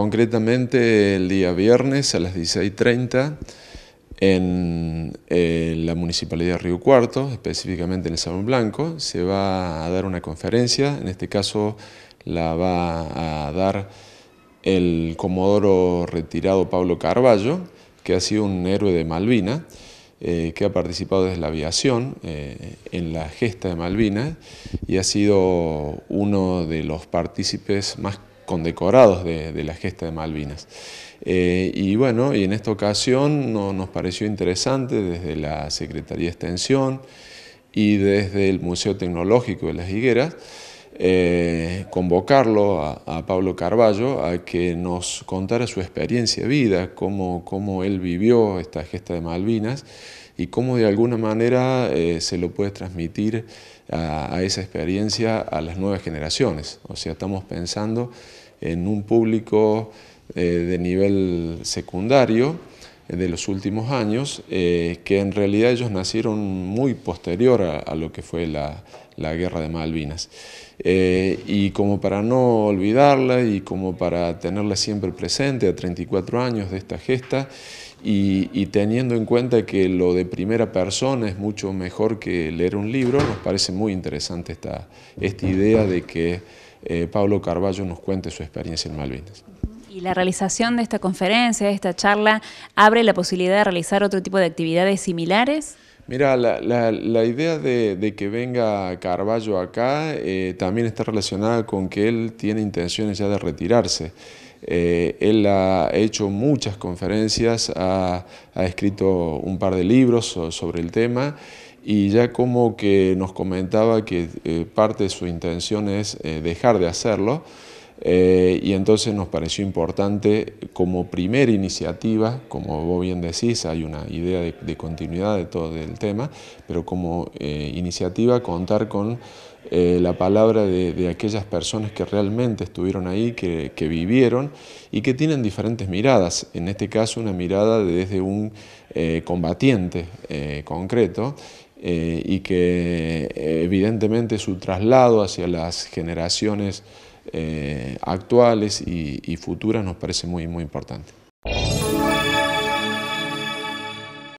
concretamente el día viernes a las 16.30 en eh, la Municipalidad de Río Cuarto, específicamente en el Salón Blanco, se va a dar una conferencia, en este caso la va a dar el comodoro retirado Pablo Carballo, que ha sido un héroe de Malvina, eh, que ha participado desde la aviación eh, en la gesta de Malvina y ha sido uno de los partícipes más condecorados de, la gesta de Malvinas. Eh, y bueno, y en esta ocasión nos pareció interesante desde la Secretaría de Extensión y desde el Museo Tecnológico de las Higueras, eh, convocarlo a, Pablo Carballo a que nos contara su experiencia de vida, cómo, él vivió esta gesta de Malvinas y cómo de alguna manera eh, se lo puede transmitir a, esa experiencia a las nuevas generaciones. O sea, estamos pensando en un público eh, de nivel secundario de los últimos años, eh, que en realidad ellos nacieron muy posterior a, lo que fue la, guerra de Malvinas. Eh, y como para no olvidarla y como para tenerla siempre presente a 34 años de esta gesta, y, teniendo en cuenta que lo de primera persona es mucho mejor que leer un libro, nos parece muy interesante esta, esta idea de que eh, Pablo Carballo nos cuente su experiencia en Malvinas. Y la realización de esta conferencia, de esta charla, abre la posibilidad de realizar otro tipo de actividades similares. Mira, la, idea de, que venga Carballo acá eh, también está relacionada con que él tiene intenciones ya de retirarse. Eh, él ha hecho muchas conferencias, ha, escrito un par de libros sobre el tema y ya como que nos comentaba que eh, parte de su intención es dejar de hacerlo. Eh, y entonces nos pareció importante como primera iniciativa, como vos bien decís, hay una idea de, continuidad de todo el tema, pero como eh, iniciativa contar con eh, la palabra de, aquellas personas que realmente estuvieron ahí, que, que, vivieron y que tienen diferentes miradas, en este caso una mirada desde un combatiente concreto y que evidentemente su traslado hacia las generaciones eh, actuales y, y futuras nos parece muy, muy importante.